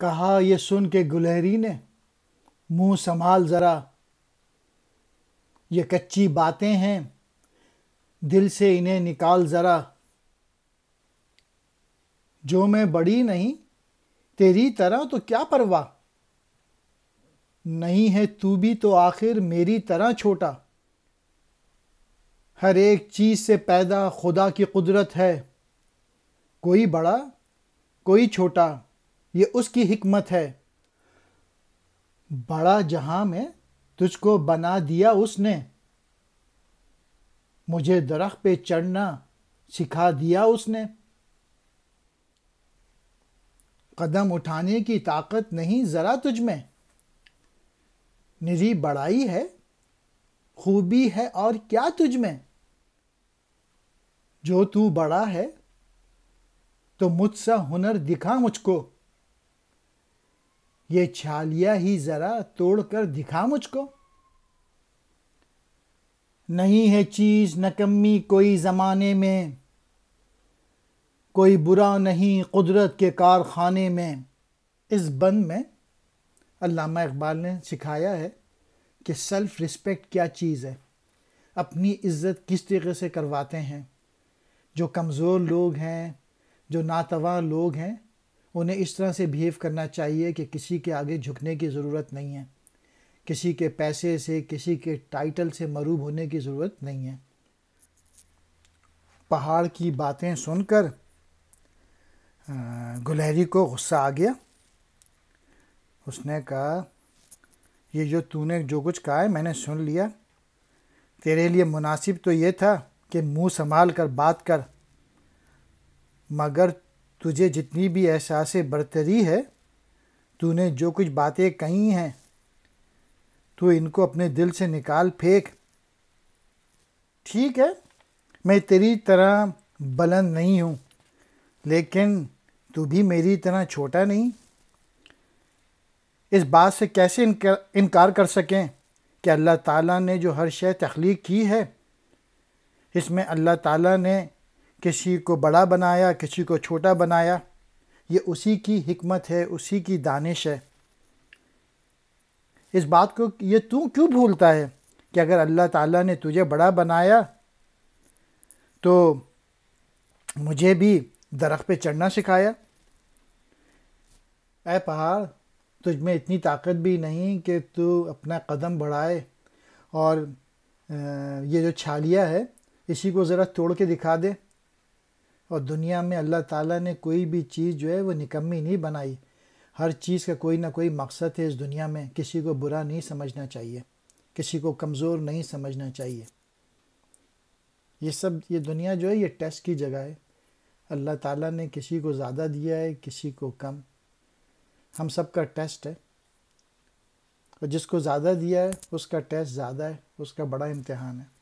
कहा यह सुन के गुलहरी ने मुंह संभाल जरा ये कच्ची बातें हैं दिल से इन्हें निकाल जरा जो मैं बड़ी नहीं तेरी तरह तो क्या परवाह नहीं है तू भी तो आखिर मेरी तरह छोटा हर एक चीज़ से पैदा खुदा की कुदरत है कोई बड़ा कोई छोटा ये उसकी हिकमत है बड़ा जहां में तुझको बना दिया उसने मुझे दरख्त पे चढ़ना सिखा दिया उसने कदम उठाने की ताकत नहीं ज़रा तुझ में निरी बड़ाई है खूबी है और क्या तुझ में जो तू बड़ा है तो मुझसा हुनर दिखा मुझको ये छालिया ही जरा तोड़कर दिखा मुझको नहीं है चीज नकम्मी कोई ज़माने में कोई बुरा नहीं कुदरत के कारखाने में इस बंद में अल्लामा इकबाल ने सिखाया है कि सेल्फ़ रिस्पेक्ट क्या चीज़ है अपनी इज़्ज़त किस तरीके से करवाते हैं जो कमज़ोर लोग हैं जो नातवा लोग हैं उन्हें इस तरह से बिहेव करना चाहिए कि किसी के आगे झुकने की ज़रूरत नहीं है किसी के पैसे से किसी के टाइटल से मरूब होने की ज़रूरत नहीं है पहाड़ की बातें सुनकर गुलहरी को गुस्सा आ गया उसने कहा ये जो तूने जो कुछ कहा है मैंने सुन लिया तेरे लिए मुनासिब तो ये था कि मुंह संभाल कर बात कर मगर तुझे जितनी भी एहसास बरतरी है तूने जो कुछ बातें कही हैं तो इनको अपने दिल से निकाल फेंक ठीक है मैं तेरी तरह बुलंद नहीं हूँ लेकिन तू भी मेरी तरह छोटा नहीं इस बात से कैसे इनकार, इनकार कर सकें कि अल्लाह ताला ने जो हर शय तख्लीक की है इसमें अल्लाह ताला ने किसी को बड़ा बनाया किसी को छोटा बनाया ये उसी की हमत है उसी की दानिश है इस बात को ये तू क्यों भूलता है कि अगर अल्लाह ताला ने तुझे बड़ा बनाया तो मुझे भी दरख्त पे चढ़ना सिखाया ए पहाड़ तुझ में इतनी ताकत भी नहीं कि तू अपना कदम बढ़ाए और ये जो छालिया है इसी को ज़रा तोड़ के दिखा दे और दुनिया में अल्लाह ताला ने कोई भी चीज़ जो है वो निकम्मी नहीं बनाई हर चीज़ का कोई ना कोई मकसद है इस दुनिया में किसी को बुरा नहीं समझना चाहिए किसी को कमज़ोर नहीं समझना चाहिए ये सब ये दुनिया जो है ये टेस्ट की जगह है अल्लाह ताला ने किसी को ज़्यादा दिया है किसी को कम हम सब का टेस्ट है और जिसको ज़्यादा दिया है उसका टेस्ट ज़्यादा है उसका बड़ा इम्तहान है